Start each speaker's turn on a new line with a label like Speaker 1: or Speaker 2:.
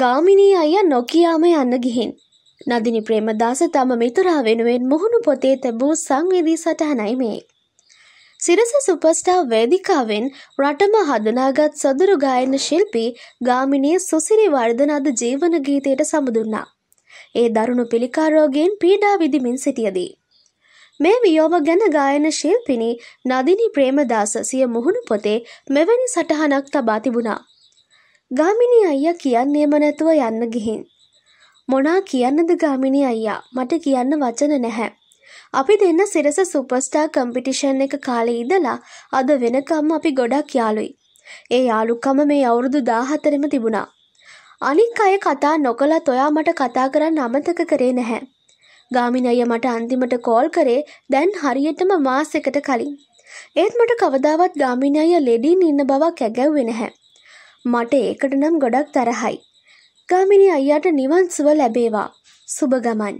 Speaker 1: ගාමිණී අයියා නොකියාම යන්න ගිහින්. නදිනි ප්‍රේමදාස තම මිතුරා වෙනුවෙන් මුහුණු පොතේ තැබූ සංවේදී සටහනයි මේ. සිරස සුපස්ටා වේදිකාවෙන් රටම හඳුනාගත් සොදුරු ගායන ශිල්පී ගාමිණී සුසිරි වර්ධන අද ජීවන ගීතයට සමුදුන්නා. ඒ දරුණු පිළිකා රෝගයෙන් පීඩා විඳිමින් සිටියදී. මේ වියෝම ගැන ගායන ශිල්පිනි නදිනි ප්‍රේමදාස සිය මුහුණු පොතේ මෙවැනි සටහනක් තබා තිබුණා. ගාමිණී අයියා කියන්නේම නැතුව යන්න ගිහින්. මොනා කියන්නද ගාමිණී අයියා මට කියන්න වචන නැහැ. අපි දෙන්න සිරස සුපස්ටා කම්පිටිෂන් එක කාලේ ඉඳලා අද වෙනකම්ම අපි ගොඩක් යාළුයි. ඒ යාළුකම මේ අවුරුදු 14ෙම තිබුණා. අනික් අය කතා නොකලත් ඔයා මට කතා කරන්න අමතක කරේ නැහැ. ගාමිණී අයියා මට අන්තිමට කෝල් කරේ දැන් හරියටම මාසෙකට කලින්. ඒත් මට කවදාවත් ගාමිණී අයියා ලෙඩින් ඉන්න බවක් ඇගැව්වේ නැහැ. මට ඒකට නම් ගොඩක් තරහයි. ගාමිණී අයියාට නිවන් සුව ලැබේවා. සුභ ගමන්.